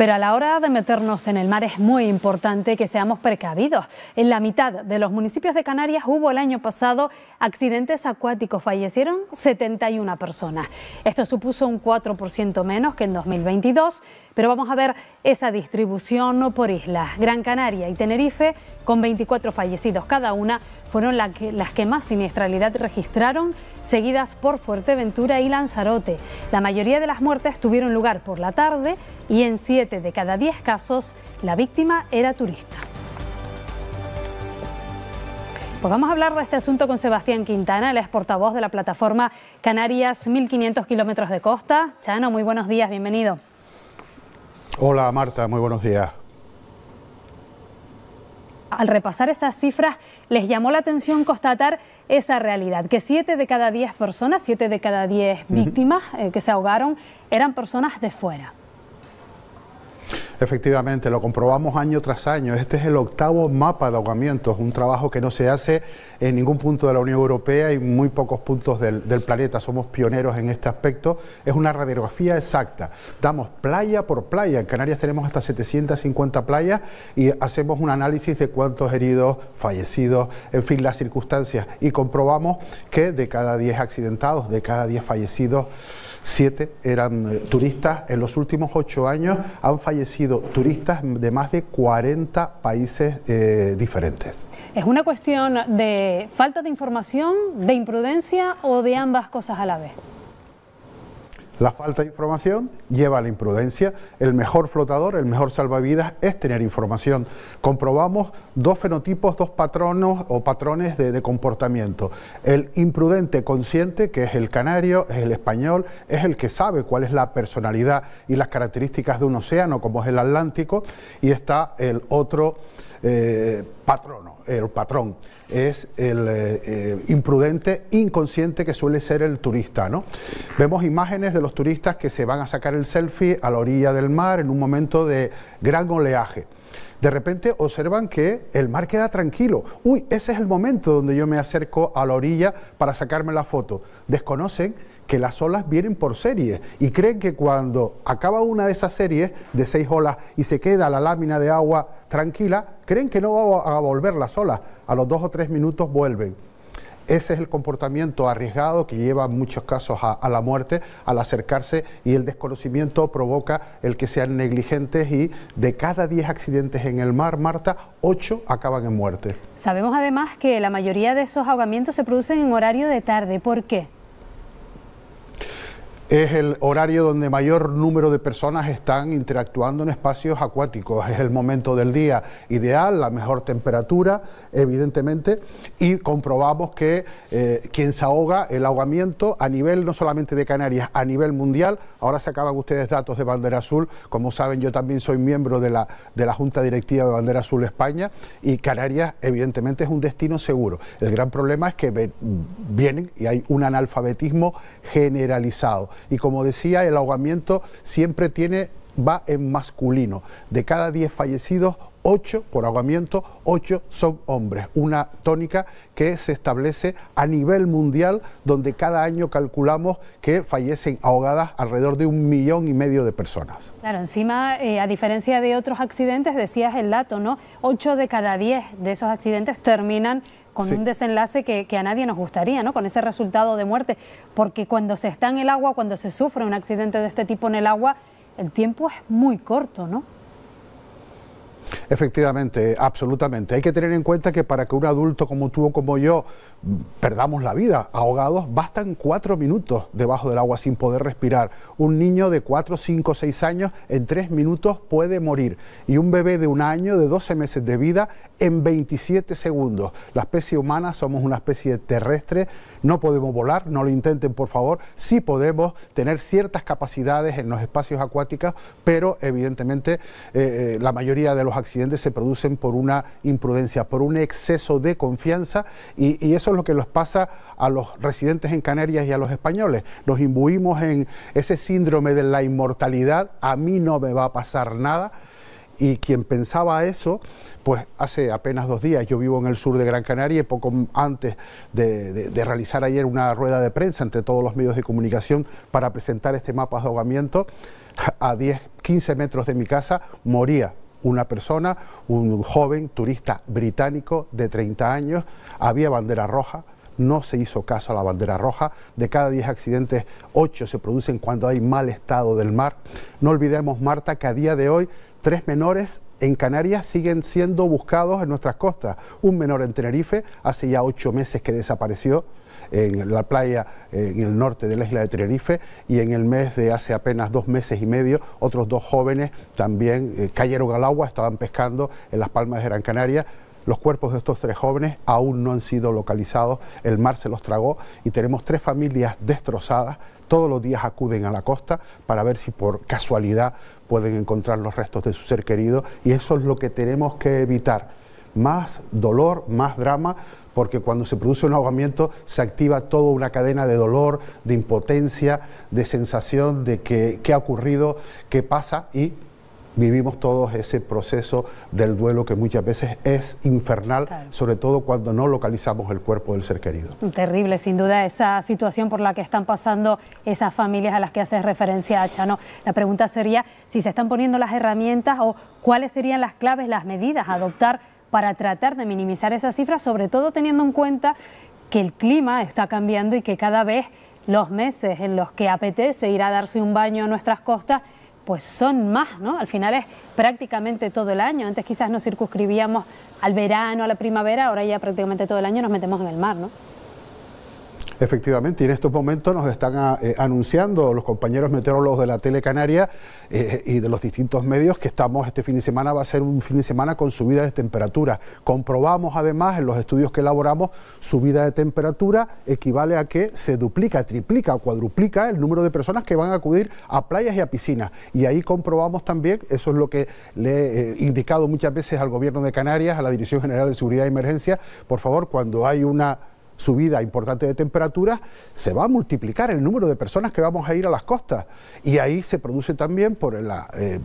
Pero a la hora de meternos en el mar es muy importante que seamos precavidos. En la mitad de los municipios de Canarias hubo el año pasado accidentes acuáticos. Fallecieron 71 personas. Esto supuso un 4% menos que en 2022, pero vamos a ver esa distribución no por islas. Gran Canaria y Tenerife, con 24 fallecidos cada una, fueron las que más siniestralidad registraron, seguidas por Fuerteventura y Lanzarote. La mayoría de las muertes tuvieron lugar por la tarde y en siete de cada 10 casos, la víctima era turista. Pues vamos a hablar de este asunto con Sebastián Quintana, el ex portavoz de la plataforma Canarias 1500 kilómetros de costa. Chano, muy buenos días, bienvenido. Hola Marta, muy buenos días. Al repasar esas cifras, les llamó la atención constatar esa realidad, que 7 de cada 10 personas, 7 de cada 10 víctimas eh, que se ahogaron, eran personas de fuera. Efectivamente, lo comprobamos año tras año. Este es el octavo mapa de ahogamientos, un trabajo que no se hace en ningún punto de la Unión Europea y muy pocos puntos del, del planeta. Somos pioneros en este aspecto. Es una radiografía exacta. Damos playa por playa. En Canarias tenemos hasta 750 playas y hacemos un análisis de cuántos heridos, fallecidos, en fin, las circunstancias. Y comprobamos que de cada 10 accidentados, de cada 10 fallecidos, siete eran eh, turistas. En los últimos ocho años han fallecido turistas de más de 40 países eh, diferentes. ¿Es una cuestión de falta de información, de imprudencia o de ambas cosas a la vez? La falta de información lleva a la imprudencia. El mejor flotador, el mejor salvavidas es tener información. Comprobamos dos fenotipos, dos patronos o patrones de, de, comportamiento. El imprudente consciente, que es el canario, es el español, es el que sabe cuál es la personalidad y las características de un océano como es el Atlántico. Y está el otro eh, patrono, el patrón, es el eh, eh, imprudente, inconsciente que suele ser el turista. ¿no? Vemos imágenes de los turistas que se van a sacar el selfie a la orilla del mar en un momento de gran oleaje. De repente observan que el mar queda tranquilo. Uy, ese es el momento donde yo me acerco a la orilla para sacarme la foto. Desconocen que las olas vienen por series y creen que cuando acaba una de esas series de seis olas y se queda la lámina de agua tranquila, creen que no va a volver las olas. A los dos o tres minutos vuelven. Ese es el comportamiento arriesgado que lleva en muchos casos a, la muerte al acercarse y el desconocimiento provoca el que sean negligentes y de cada 10 accidentes en el mar, Marta, ocho acaban en muerte. Sabemos además que la mayoría de esos ahogamientos se producen en horario de tarde. ¿Por qué? Es el horario donde mayor número de personas están interactuando en espacios acuáticos. Es el momento del día ideal, la mejor temperatura, evidentemente, y comprobamos que eh, quien se ahoga, el ahogamiento a nivel no solamente de Canarias, a nivel mundial. Ahora sacaban ustedes datos de Bandera Azul. Como saben, yo también soy miembro de la, de la Junta Directiva de Bandera Azul España y Canarias, evidentemente, es un destino seguro. El gran problema es que vienen y hay un analfabetismo generalizado y como decía, el ahogamiento siempre tiene va en masculino. De cada 10 fallecidos, 8 por ahogamiento, 8 son hombres. Una tónica que se establece a nivel mundial, donde cada año calculamos que fallecen ahogadas alrededor de un millón y medio de personas. Claro, encima, eh, a diferencia de otros accidentes, decías el dato, ¿no? 8 de cada 10 de esos accidentes terminan con un desenlace que, que, a nadie nos gustaría, ¿no? Con ese resultado de muerte, porque cuando se está en el agua, cuando se sufre un accidente de este tipo en el agua, el tiempo es muy corto, ¿no? Efectivamente, absolutamente. Hay que tener en cuenta que para que un adulto como tú o como yo mm, perdamos la vida ahogados, bastan cuatro minutos debajo del agua sin poder respirar. Un niño de 4, 5, seis años en tres minutos puede morir. Y un bebé de un año, de 12 meses de vida, en 27 segundos. La especie humana somos una especie terrestre, no podemos volar, no lo intenten por favor. Sí podemos tener ciertas capacidades en los espacios acuáticos, pero evidentemente eh, eh, la mayoría de los accidentes se producen por una imprudencia, por un exceso de confianza y, eso es lo que nos pasa a los residentes en Canarias y a los españoles. Nos imbuimos en ese síndrome de la inmortalidad, a mí no me va a pasar nada. Y quien pensaba eso, pues hace apenas dos días, yo vivo en el sur de Gran Canaria y poco antes de, realizar ayer una rueda de prensa entre todos los medios de comunicación para presentar este mapa de ahogamiento, a 10, 15 metros de mi casa moría una persona, un joven turista británico de 30 años, había bandera roja, no se hizo caso a la bandera roja. De cada 10 accidentes, 8 se producen cuando hay mal estado del mar. No olvidemos, Marta, que a día de hoy tres menores en Canarias siguen siendo buscados en nuestras costas. Un menor en Tenerife, hace ya ocho meses que desapareció en la playa en el norte de la isla de Tenerife y en el mes de hace apenas dos meses y medio otros dos jóvenes también eh, cayeron al agua, estaban pescando en las palmas de Gran Canaria. Los cuerpos de estos tres jóvenes aún no han sido localizados, el mar se los tragó y tenemos tres familias destrozadas. Todos los días acuden a la costa para ver si por casualidad pueden encontrar los restos de su ser querido y eso es lo que tenemos que evitar. Más dolor, más drama, porque cuando se produce un ahogamiento se activa toda una cadena de dolor, de impotencia, de sensación de que qué ha ocurrido, qué pasa y vivimos todos ese proceso del duelo que muchas veces es infernal, sobre todo cuando no localizamos el cuerpo del ser querido. Terrible, sin duda, esa situación por la que están pasando esas familias a las que haces referencia, Chano. La pregunta sería si se están poniendo las herramientas o cuáles serían las claves, las medidas a adoptar para tratar de minimizar esas cifras, sobre todo teniendo en cuenta que el clima está cambiando y que cada vez los meses en los que apetece ir a darse un baño a nuestras costas pues son más, ¿no? Al final es prácticamente todo el año. Antes quizás nos circunscribíamos al verano, a la primavera, ahora ya prácticamente todo el año nos metemos en el mar, ¿no? Efectivamente, y en estos momentos nos están ah, eh, anunciando los compañeros meteorólogos de la Telecanaria Canaria eh, y de los distintos medios que estamos este fin de semana, va a ser un fin de semana con subida de temperatura. Comprobamos además en los estudios que elaboramos, subida de temperatura equivale a que se duplica, triplica, o cuadruplica el número de personas que van a acudir a playas y a piscinas. Y ahí comprobamos también, eso es lo que le he eh, indicado muchas veces al gobierno de Canarias, a la Dirección General de Seguridad y Emergencia, por favor, cuando hay una subida importante de temperatura se va a multiplicar el número de personas que vamos a ir a las costas. Y ahí se produce también, por la, eh,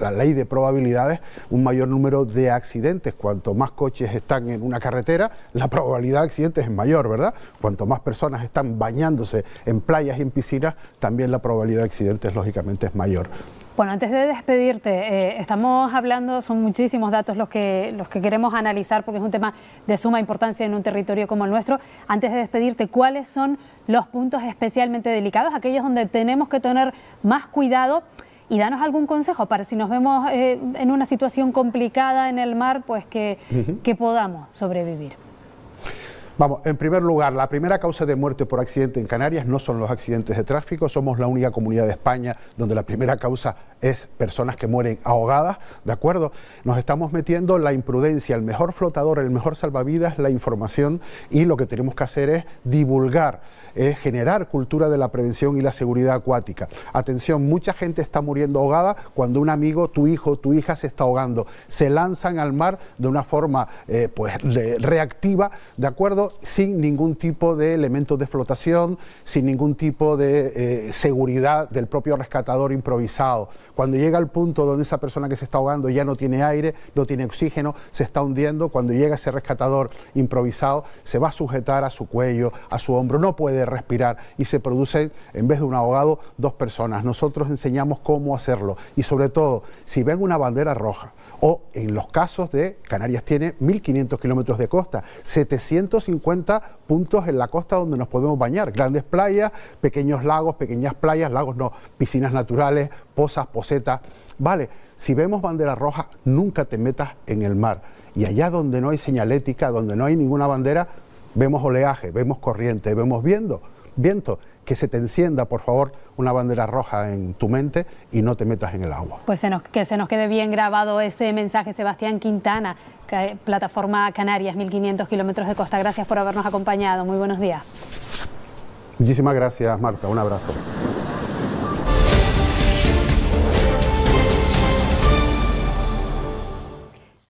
la ley de probabilidades, un mayor número de accidentes. Cuanto más coches están en una carretera, la probabilidad de accidentes es mayor, ¿verdad? Cuanto más personas están bañándose en playas y en piscinas, también la probabilidad de accidentes, lógicamente, es mayor. Bueno, antes de despedirte, eh, estamos hablando, son muchísimos datos los que, los que queremos analizar porque es un tema de suma importancia en un territorio como el nuestro. Antes de despedirte, ¿cuáles son los puntos especialmente delicados, aquellos donde tenemos que tener más cuidado? Y danos algún consejo para si nos vemos eh, en una situación complicada en el mar, pues que podamos sobrevivir. Vamos, en primer lugar, la primera causa de muerte por accidente en Canarias no son los accidentes de tráfico, somos la única comunidad de España donde la primera causa es personas que mueren ahogadas, ¿de acuerdo? Nos estamos metiendo la imprudencia, el mejor flotador, el mejor salvavidas, la información y lo que tenemos que hacer es divulgar, es generar cultura de la prevención y la seguridad acuática. Atención, mucha gente está muriendo ahogada cuando un amigo, tu hijo, tu hija se está ahogando, se lanzan al mar de una forma eh, pues, reactiva, ¿de acuerdo? sin ningún tipo de elementos de flotación, sin ningún tipo de eh, seguridad del propio rescatador improvisado. Cuando llega al punto donde esa persona que se está ahogando ya no tiene aire, no tiene oxígeno, se está hundiendo, cuando llega ese rescatador improvisado, se va a sujetar a su cuello, a su hombro, no puede respirar y se producen, en vez de un ahogado, dos personas. Nosotros enseñamos cómo hacerlo y sobre todo, si ven una bandera roja, o en los casos de Canarias tiene 1.500 kilómetros de costa, 750 puntos en la costa donde nos podemos bañar, grandes playas, pequeños lagos, pequeñas playas, lagos no, piscinas naturales, pozas, posetas. Vale, si vemos bandera roja, nunca te metas en el mar. Y allá donde no hay señalética, donde no hay ninguna bandera, vemos oleaje, vemos corriente, vemos viento que se te encienda, por favor, una bandera roja en tu mente y no te metas en el agua. Pues que se nos quede bien grabado ese mensaje, Sebastián Quintana, plataforma Canarias, 1500 kilómetros de costa. Gracias por habernos acompañado. Muy buenos días. Muchísimas gracias, Marta. Un abrazo.